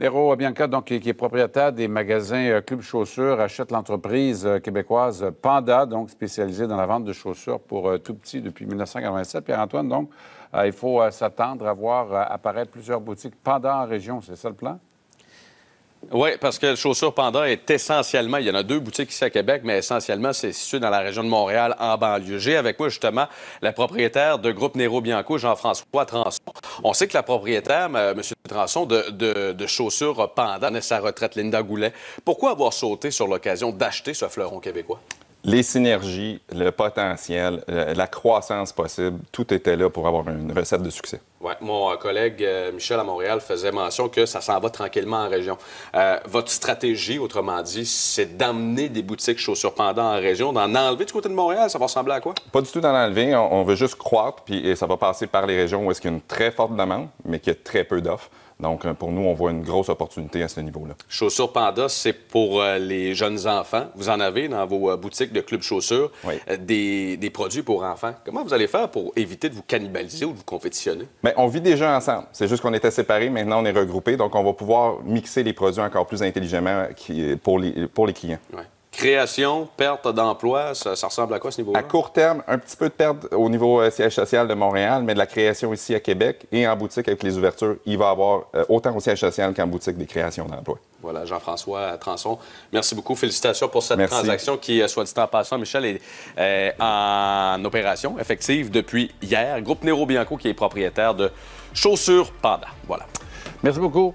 Nero Bianca, donc, qui est propriétaire des magasins euh, Club Chaussures, achète l'entreprise euh, québécoise euh, Panda, donc spécialisée dans la vente de chaussures pour tout petit depuis 1987. Pierre-Antoine, donc, il faut s'attendre à voir apparaître plusieurs boutiques Panda en région. C'est ça le plan? Oui, parce que le Chaussure Panda est essentiellement, il y en a deux boutiques ici à Québec, mais essentiellement, c'est situé dans la région de Montréal, en banlieue. J'ai avec moi, justement, la propriétaire de groupe Nero Bianco, Jean-François Transon. On sait que la propriétaire, M de, de, chaussures pendant sa retraite, Linda Goulet. Pourquoi avoir sauté sur l'occasion d'acheter ce fleuron québécois? Les synergies, le potentiel, euh, la croissance possible, tout était là pour avoir une recette de succès mon euh, collègue euh, Michel à Montréal faisait mention que ça s'en va tranquillement en région. Euh, votre stratégie, autrement dit, c'est d'amener des boutiques chaussures Panda en région, d'en enlever du côté de Montréal. Ça va ressembler à quoi? Pas du tout d'en enlever. On, veut juste croître, puis ça va passer par les régions où est-ce qu'il y a une très forte demande, mais qu'il y a très peu d'offres. Donc, pour nous, on voit une grosse opportunité à ce niveau-là. Chaussures Panda, c'est pour les jeunes enfants. Vous en avez dans vos boutiques de club chaussures des, produits pour enfants. Comment vous allez faire pour éviter de vous cannibaliser ou de vous compétitionner? Ben, ben, on vit déjà ensemble. C'est juste qu'on était séparés, maintenant on est regroupés, donc on va pouvoir mixer les produits encore plus intelligemment pour, les, clients. Création, perte d'emploi, ça, ressemble à quoi ce niveau-là? À court terme, un petit peu de perte au niveau euh, siège social de Montréal, mais de la création ici à Québec et en boutique avec les ouvertures, il va y avoir euh, autant au siège social qu'en boutique des créations d'emploi. Voilà, Jean-François Transon, merci beaucoup. Félicitations pour cette transaction qui, euh, soit dit en passant, Michel, est en opération effective depuis hier. Groupe Nero Bianco qui est propriétaire de Chaussures Panda. Voilà. Merci beaucoup.